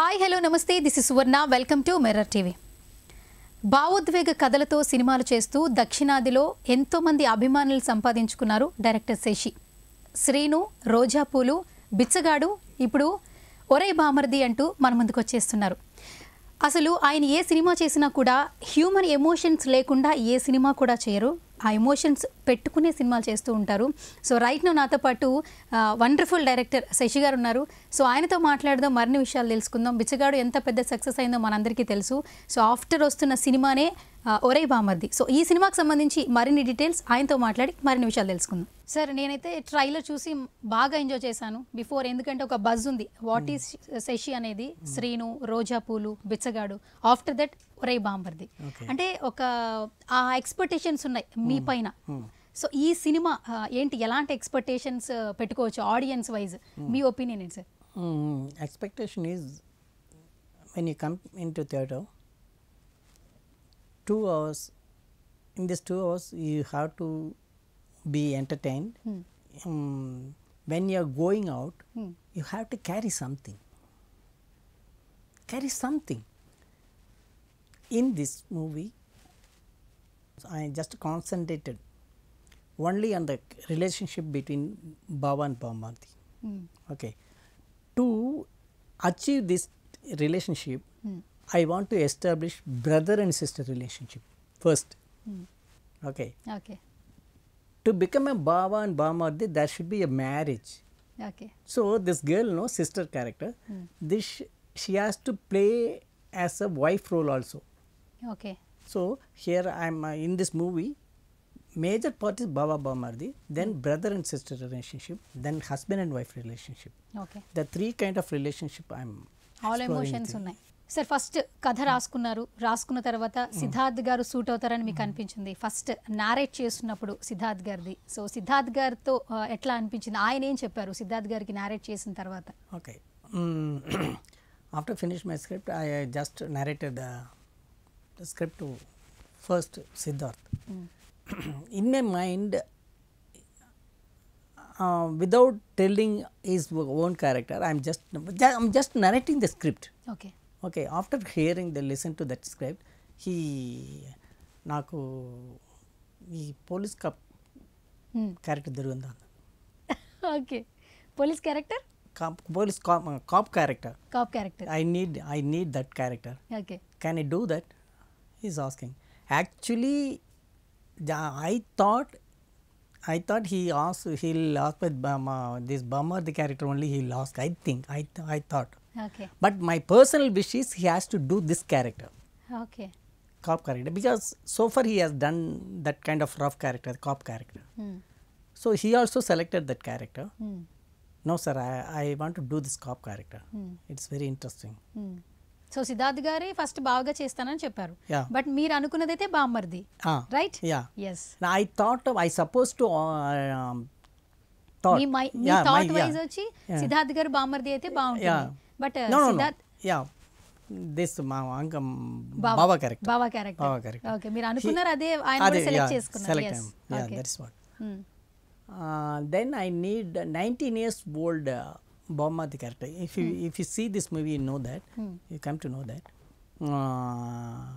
Hi hello నమస్తే this is Suvarna welcome to mirror TV భావోద్వేగ కథలతో సినిమాలు చేస్తూ దక్షిణాదిలో ఎంతోమంది అభిమానులు సంపాదించుకున్నారు డైరెక్టర్ శేషి శ్రీను రోజాపూలు బిచ్చగాడు ఇప్పుడు ఒరై బామర్ది అంటూ మన ముందుకు వచ్చేస్తున్నారు అసలు ఆయన ఏ సినిమా చేసినా కూడా హ్యూమన్ ఎమోషన్స్ లేకుండా ఏ సినిమా కూడా చేయరు ఆ ఎమోషన్స్ పెట్టుకునే సినిమాలు చేస్తూ ఉంటారు సో రైట్ నో నాతో పాటు వండర్ఫుల్ డైరెక్టర్ శశి గారు ఉన్నారు సో ఆయనతో మాట్లాడదాం మరిన్ని విషయాలు తెలుసుకుందాం బిచ్చగాడు ఎంత పెద్ద సక్సెస్ అయిందో మనందరికీ తెలుసు సో ఆఫ్టర్ వస్తున్న సినిమానే ఒరే బామర్ది సో ఈ సినిమాకి సంబంధించి మరిన్ని డీటెయిల్స్ ఆయనతో మాట్లాడి మరిన్ని విషయాలు తెలుసుకుందాం సార్ నేనైతే ట్రైలర్ చూసి బాగా ఎంజాయ్ చేశాను బిఫోర్ ఎందుకంటే ఒక బజ్ ఉంది వాట్ ఈస్ శశి అనేది శ్రీను రోజా పూలు బిచ్చగాడు ఆఫ్టర్ దట్ ఒరై బాంబర్ది అంటే ఒక ఆ ఎక్స్పెక్టేషన్స్ ఉన్నాయి మీ పైన సో ఈ సినిమా ఏంటి ఎలాంటి ఎక్స్పెక్టేషన్స్ పెట్టుకోవచ్చు ఆడియన్స్ వైజ్ మీ ఒపీనియన్ ఏంటి sir expectation is when you come in to theatre two hours in this two hours you have to be entertain when you are going out you have to carry something carry something in this movie I just concentrated only on the relationship between Baba and Bhamarthi. Mm. Okay. To achieve this relationship, mm. I want to establish brother and sister relationship first. Mm. Okay. Okay. To become a Baba and Bhamarthi, there should be a marriage. Okay. So this girl, no sister character, hmm. this she has to play as a wife role also. Okay so here I'm in this movie major part బాబా బామర్ది then brother and sister relationship then husband and wife relationship the three kind of relationship I'm all emotions ఉన్నాయి sir first కథ hmm. రాసుకున్నారు రాసుకున్న తర్వాత hmm. Siddharth గారు suit అవుతారని మీకు hmm. అనిపించింది ఫస్ట్ నారేట్ చేస్తున్నప్పుడు సిద్ధార్థ్ గారిది సో సిద్ధార్థ్ గారితో ఎట్లా అనిపించింది ఆయన ఏం చెప్పారు సిద్ధార్థ్ గారికి నారేట్ చేసిన తర్వాత okay after finish my script I just narrated script to first Siddharth. Mm. in my mind, uh, without telling his own character, I'm just I'm just narrating the script. Okay. Okay. After hearing the listen to that script, he naaku, he police cop mm. character దొరికిందా okay, police character. cop police cop, uh, cop character cop character i need i need that character okay can i do that he is asking. Actually, I thought I thought he asked he'll ask with Bama, uh, this bummer the character only he'll ask. I think I th I thought. Okay. But my personal wish is he has to do this character. Okay. Cop character because so far he has done that kind of rough character, cop character. Hmm. So he also selected that character. Hmm. No sir, I, I want to do this cop character. Hmm. It's very interesting. Hmm. So Siddharth గారి first బాగా చేస్తానని చెప్పారు but మీరు అయితే బామ్మర్ది right yes I thought I suppose to thought wise వచ్చి సిద్ధార్థ్ గారు బామ్మర్ది అయితే బాగుంటుంది but Siddharth yeah this uh, మా బాబా క్యారెక్టర్ బాబా క్యారెక్టర్ బాబా క్యారెక్టర్ ఓకే మీరు అనుకున్నారు అదే ఆయన సెలెక్ట్ చేసుకున్నారు then I need nineteen years old Bomma the character. If you hmm. if you see this movie, you know that hmm. you come to know that. Uh,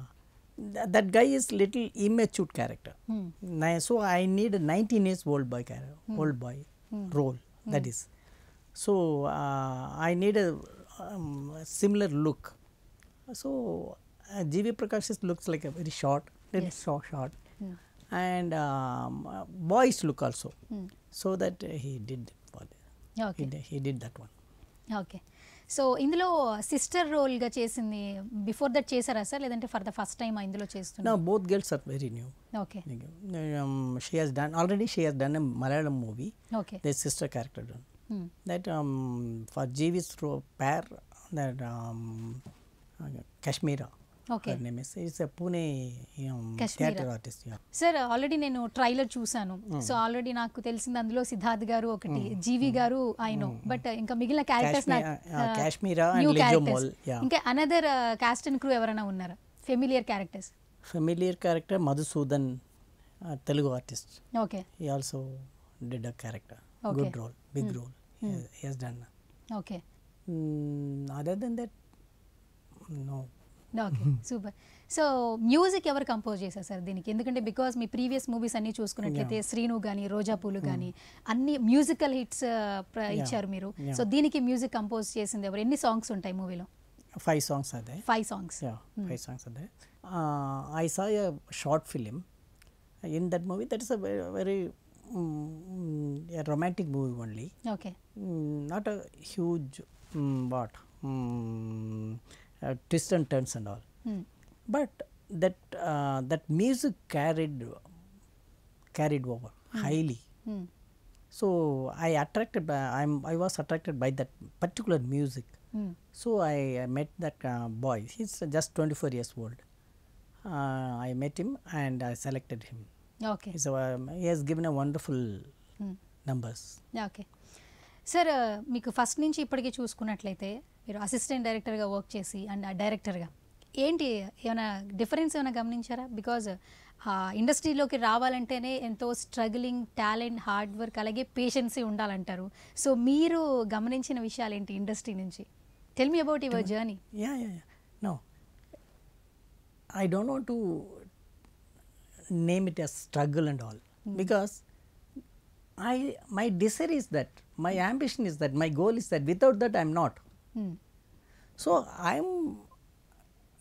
that guy is little immature character. Hmm. So I need a 19 years old boy character, old boy role. That is. So uh, I need a, um, similar look. So uh, G.V. Prakash looks like a very short, little yes. short, short. Yeah. and um, uh, boys look also. Mm. So that uh, he did did that one okay so ఇందులో sister రోల్గా చేసింది before that చేశారా sir లేదంటే for the first time ఇందులో చేస్తున్నా both girls are very new okay she has done already she has done a Malayalam movie okay the sister character done that for జీవిస్ రో పేర్ that Kashmira okay Pune artist sir already నేను trailer చూశాను so already నాకు తెలిసింది అందులో సిద్ధార్థ్ గారు ఒకటి జీవి గారు ఐ బట్ ఇంకా మిగిలిన క్యారెక్టర్స్ కాశ్మీరా uh, uh, ఇంకా అనదర్ కాస్ట్ అండ్ క్రూ ఎవరైనా ఉన్నారా familiar characters familiar character Madhusudan Telugu artist okay he also did a character good role big role he's done okay other then that no okay super so music ఎవరు compose చేశారు sir దీనికి ఎందుకంటే because me previous movies అన్ని చూసుకున్నట్లయితే శ్రీను కానీ రోజాపూలు కానీ hmm. అన్ని musical hits ఇచ్చారు మీరు సో దీనికి మ్యూజిక్ కంపోజ్ చేసింది ఎవరు ఎన్ని సాంగ్స్ ఉంటాయి మూవీలో ఫైవ్ సాంగ్స్ అదే ఫైవ్ సాంగ్స్ ఫైవ్ సాంగ్స్ అదే I saw a short film in that movie that is a very romantic movie only okay not a huge what uh, twists and turns and all. Hmm. But that uh, that music carried carried over hmm. highly. Hmm. So I attracted by I'm I was attracted by that particular music. So I, met that uh, boy. He's just 24 years old. Uh, I met him and I selected him. Okay. So um, he has given a wonderful numbers. Okay. Sir మీకు first నుంచి ఇప్పటికీ చూసుకున్నట్లయితే మీరు assistant డైరెక్టర్గా work చేసి and డైరెక్టర్గా ఏంటి ఏమైనా డిఫరెన్స్ ఏమైనా గమనించారా బికాజ్ ఇండస్ట్రీలోకి రావాలంటేనే ఎంతో స్ట్రగులింగ్ టాలెంట్ హార్డ్ వర్క్ అలాగే పేషెన్సీ ఉండాలంటారు సో మీరు గమనించిన విషయాలు ఏంటి ఇండస్ట్రీ నుంచి tell me about your journey yeah yeah no I don't want to name it as struggle and all because I my desire is that My ambition is that, my goal is that without that I am not. Hmm. So I am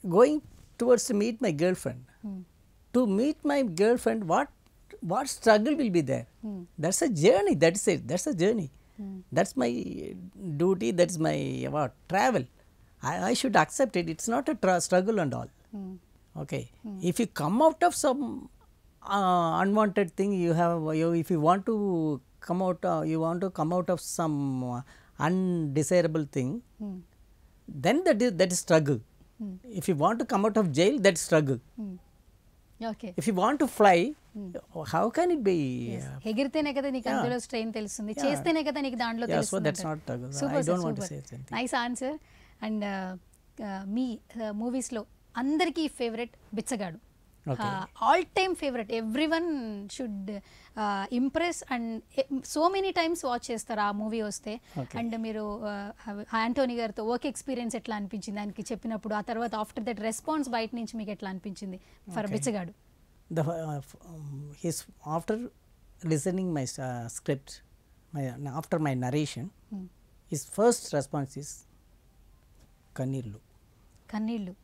going towards to meet my girlfriend. Hmm. To meet my girlfriend, what what struggle will be there? Hmm. That's a journey. That's it. That's a journey. That's my duty. That's my what travel. I, I should accept it. It's not a struggle and all. Okay. If you come out of some uh, unwanted thing you have you, if you want to come out uh, you want to come out of some uh, undesirable thing mm. then that is that is struggle mm. if you want to come out of jail that struggle mm. okay if you want to fly how can it be ఎగిరితేనే కదా నీకు అందులో strain తెలుస్తుంది చేస్తేనే కదా నీకు దాంట్లో తెలుస్తుంది నైస్ ఆన్సర్ అండ్ మీ మూవీస్లో అందరికీ favourite Bichagadu all time favourite every one should impress and so many times watch చేస్తారు ఆ మూవీ వస్తే అండ్ మీరు ఆంటోనీ uh, గారితో ఓకే ఎక్స్పీరియన్స్ ఎట్లా అనిపించింది దానికి చెప్పినప్పుడు ఆ తర్వాత ఆఫ్టర్ దట్ రెస్పాన్స్ బయట నుంచి మీకు ఎట్లా అనిపించింది for Bichagadu the his after listening my script after my narration his first response is కన్నీళ్ళు కన్నీళ్ళు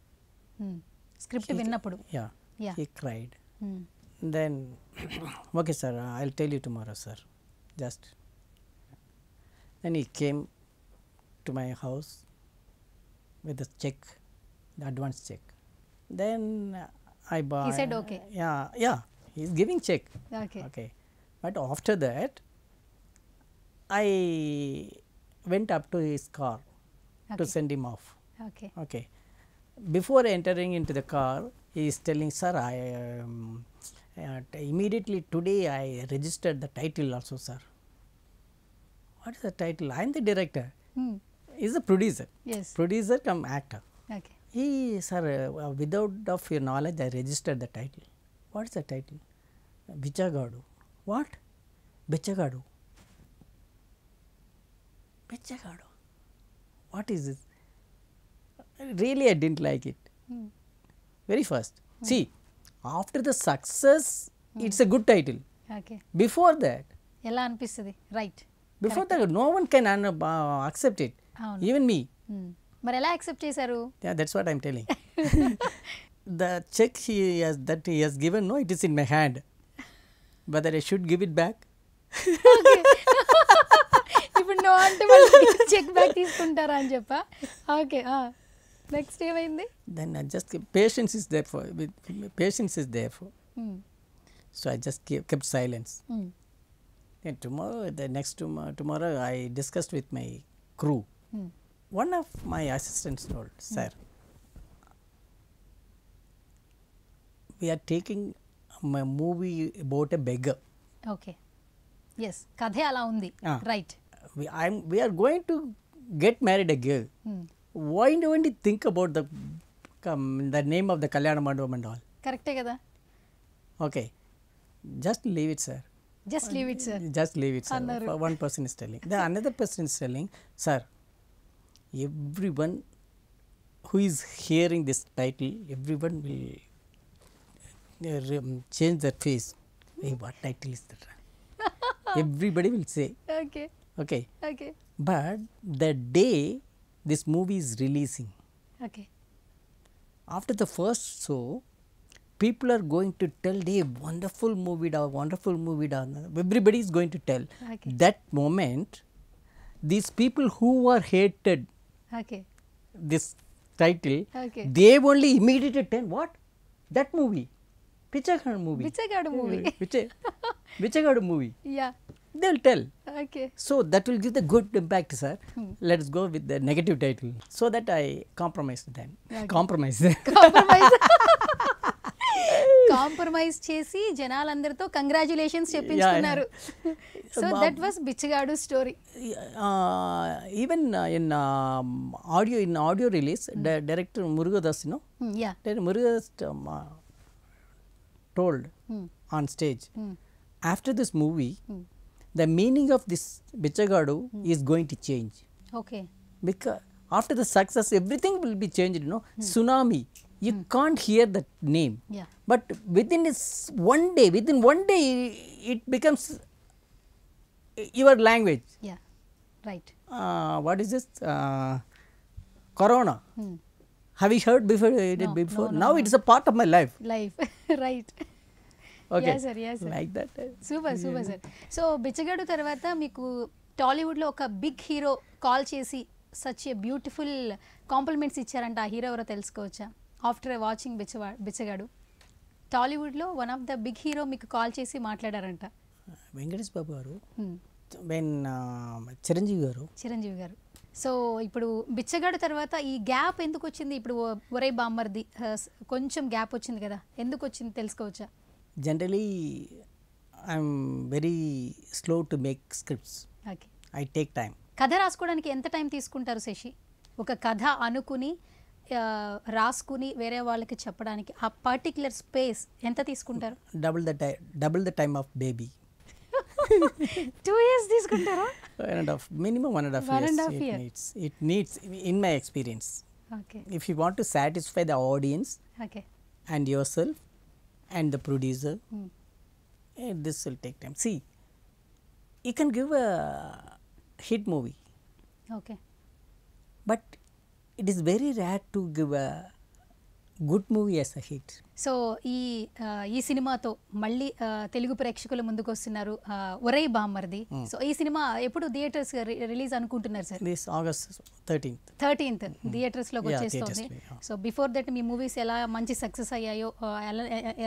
స్క్రిప్ట్ hmm. విన్నప్పుడు yeah Yeah. He cried. Mm. Then, okay, sir, I will tell you tomorrow, sir. Just. Then he came to my house with a check, the advance check. Then I bought. He said, okay. Yeah, yeah. He's giving check. Okay. Okay. But after that, I went up to his car okay. to send him off. Okay. Okay. Before entering into the car, he is telling sir I um, uh, immediately today I registered the title also sir. What is the title? I am the director. Hmm. Is a producer. Yes. Producer come actor. Okay. He sir uh, without of your knowledge I registered the title. What is the title? Bichagadu. What? Bichagadu. Bichagadu. What is this? Really I didn't like it. Hmm. Very first. See after the success it's a good title before that ఎలా అనిపిస్తుంది right before that no one can accept it even me మరి ఎలా accept చేశారు that's what I'm telling the cheque he has that he has given no it is in my hand bother I should give it back ఇప్పుడు no అంటే cheque back తీసుకుంటారా అని చెప్పా okay ah. Next ఏమైంది దాన్ని just patience is there for patience is there for so I just kept silence then tomorrow the next tomorrow tomorrow I discussed with my crew one of my assistants told sir we're taking my movie about a beggar okay yes కథే అలా ఉంది right we're going to get married a girl why don't you think about the um, the name of the Kalyana Mandapam and all? Correct, eh Okay, just leave it, sir. Just leave it, sir. Just leave it, sir. Another. One person is telling. The another person is telling, sir. Everyone who is hearing this title, everyone will uh, um, change their face. Hey, what title is that? everybody will say. Okay. Okay. Okay. But the day this movie is releasing. Okay. After the first show, people are going to tell, hey, wonderful movie, da, wonderful movie, da. everybody is going to tell. Okay. That moment, these people who were hated, okay. this title, okay. they only immediately tell, what? That movie. Pichagadu movie. Pichagadu movie. Pichagadu movie. Yeah. They will tell okay so that will give the good impact sir let's go with the negative title so that I compromise them compromise compromise చేసి జనాలందరితో congratulations చెప్పించుకున్నారు so that was Bichagadu story even in audio in audio release director Murugadoss Murugadoss told on stage after this movie the meaning of this Bichagadu mm. is going to change. Okay. Because after the success, everything will be changed, you know. Mm. Tsunami, you mm. can't hear that name. Yeah. But within this one day, within one day, it becomes your language. Yeah, right. Uh, what is this? Uh, corona. Hmm. Have you heard before? No, before? No, no, now it is a part of my life. Life, right. Okay like that super super sir so Bichagadu తర్వాత మీకు టాలీవుడ్ లో ఒక big hero call చేసి such a beautiful compliments ఇచ్చారంట ఆ hero ఎవరో తెలుసుకోవచ్చా after watching బిచ్చవా బిచ్చగాడు టాలీవుడ్లో one of the big hero మీకు కాల్ చేసి మాట్లాడారంట వెంకటేష్ బాబు గారు hmm. చిరంజీవి గారు చిరంజీవి గారు సో ఇప్పుడు బిచ్చగాడు తర్వాత ఈ గ్యాప్ ఎందుకు వచ్చింది ఇప్పుడు ఒరే బామ్మర్ది కొంచెం గ్యాప్ వచ్చింది కదా ఎందుకు వచ్చింది తెలుసుకోవచ్చా generally I'm very slow to make scripts okay I take time కథ రాసుకోవడానికి ఎంత టైం తీసుకుంటారు శశి ఒక కథ అనుకుని రాసుకుని వేరే వాళ్ళకి చెప్పడానికి ఆ పర్టిక్యులర్ స్పేస్ ఎంత తీసుకుంటారు డబుల్ ద టై double the time of maybe two years తీసుకుంటారా one and half minimum one and half years needs it needs in my experience okay if you want to satisfy the audience okay and yourself and the producer. Mm. And eh, this will take time. See, you can give a hit movie. Okay. But it is very rare to give a good movie as a hit. So ఈ ఈ సినిమాతో మళ్ళీ తెలుగు ప్రేక్షకుల ముందుకు వస్తున్నారు ఒరై బామ్మర్ది so ఈ సినిమా ఎప్పుడు థియేటర్స్ రిలీజ్ అనుకుంటున్నారు sir August thirteenth thirteenth theatres లో వచ్చేస్తుంది సో బిఫోర్ దట్ మీ మూవీస్ ఎలా మంచి సక్సెస్ అయ్యాయో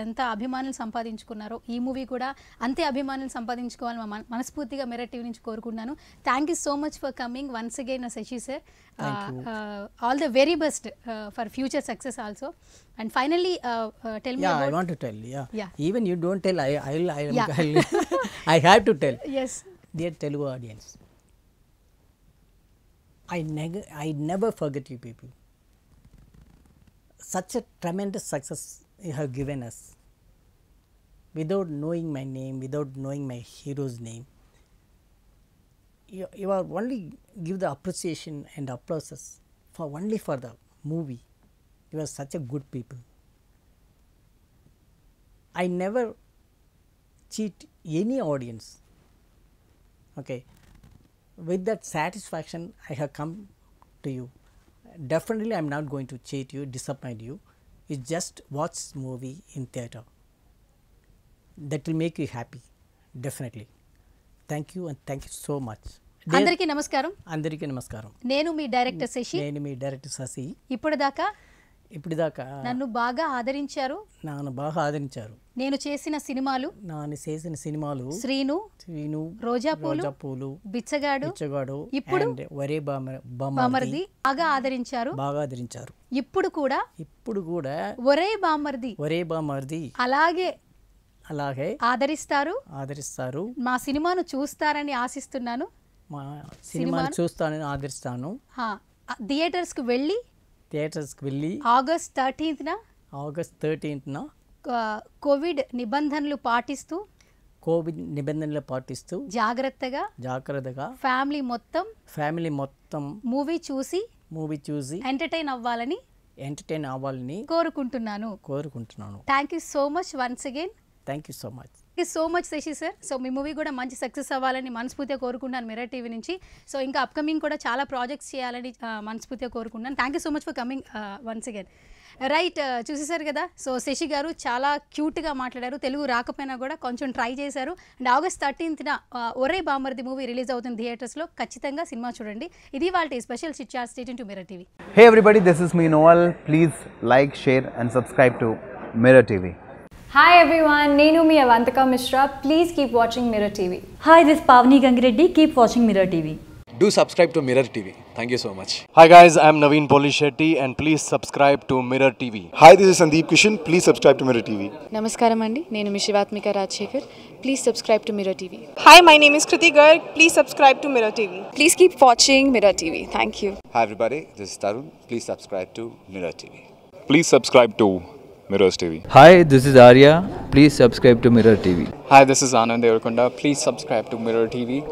ఎంత అభిమానులు సంపాదించుకున్నారో ఈ మూవీ కూడా అంతే అభిమానులు సంపాదించుకోవాలని మనస్ఫూర్తిగా మెరట్ టీవీ నుంచి కోరుకుంటున్నాను thank you so much for coming once again Sasi sir all the very best for future success also And finally, uh, uh, tell me. Yeah, I want to tell. Yeah. yeah. Even you don't tell. I I'll, I'll, yeah. I'll I have to tell. Yes. Dear Telugu audience, I never I never forget you people. Such a tremendous success you have given us. Without knowing my name, without knowing my hero's name, you, you are only give the appreciation and applauses for only for the movie He was such a good people. I never cheat any audience. Okay. With that satisfaction, I have come to you. Definitely, I am not going to cheat you, disappoint you. You just watch movie in theater. That will make you happy, definitely. thank you and thank you so much అందరికీ నమస్కారం అందరికీ నమస్కారం నేను మీ director Shashi నేను మీ director Shashi ఇప్పటిదాకా ఇప్పుడు దాకా నన్ను బాగా ఆదరించారు నన్ను బాగా ఆదరించారు నేను చేసిన సినిమాలు నాను చేసిన సినిమాలు శ్రీను శ్రీను రోజా పూలు పూలు బిచ్చగాడు బిచ్చగాడు ఇప్పుడు వరే బామర్ది బాగా ఆదరించారు బాగా ఆదరించారు ఇప్పుడు కూడా ఇప్పుడు కూడా ఒరే బామర్ది ఒరే బామర్ది అలాగే అలాగే ఆదరిస్తారు ఆదరిస్తారు మా సినిమాను చూస్తారని ఆశిస్తున్నాను మా సినిమాను చూస్తానని ఆదరిస్తాను థియేటర్స్కి వెళ్ళి థియేటర్స్కి వెళ్ళి ఆగస్ట్ థర్టీన్త్న ఆగస్ట్ థర్టీన్త్న కోవిడ్ నిబంధనలు పాటిస్తూ కోవిడ్ నిబంధనలు పాటిస్తూ జాగ్రత్తగా జాగ్రత్తగా ఫ్యామిలీ మొత్తం ఫ్యామిలీ మొత్తం మూవీ చూసి మూవీ చూసి ఎంటర్టైన్ అవ్వాలని ఎంటర్టైన్ అవ్వాలని కోరుకుంటున్నాను కోరుకుంటున్నాను thank you so much once again thank you so much so much Sasi sir so మీ మూవీ కూడా మంచి సక్సెస్ అవ్వాలని మనస్ఫూర్తిగా కోరుకుంటున్నాను మిరా టీవీ నుంచి సో ఇంకా అప్కమింగ్ కూడా చాలా ప్రాజెక్ట్స్ చేయాలని మనస్ఫూర్తిగా కోరుకుంటున్నాను thank you so much for coming once again right చూసేసారు కదా సో శశి గారు చాలా క్యూట్గా మాట్లాడారు తెలుగు రాకపోయినా కూడా కొంచెం ట్రై చేశారు అండ్ ఆగస్ట్ థర్టీన్త్న ఒరే బామర్ది మూవీ రిలీజ్ అవుతుంది థియేటర్స్లో ఖచ్చితంగా సినిమా చూడండి ఇది వాళ్ళ special chit chat stay tuned to Mirror TV hey everybody this is మీ Noel please like share and subscribe to Mirror TV hi everyone నేను మీ Avantika Mishra please keep watching Mirror TV hi this Pavani Gangireddy keep watching Mirror TV Do subscribe to Mirror TV. Thank you so much. Hi guys, I'm Naveen Polishetty and please subscribe to Mirror TV. Hi, this is Sandeep Kishan. Please subscribe to Mirror TV. నమస్కారం అండి నేను మీ Sivatmika Rajasekhar please subscribe to Mirror TV hi my name is Kriti Garg please subscribe to Mirror TV please keep watching Mirror TV thank you hi everybody this is Tarun please subscribe to Mirror TV please subscribe to Mirrors TV. Hi, this is Arya. Please subscribe to Mirror TV. Hi, this is Anand Devakunda. Please subscribe to Mirror TV.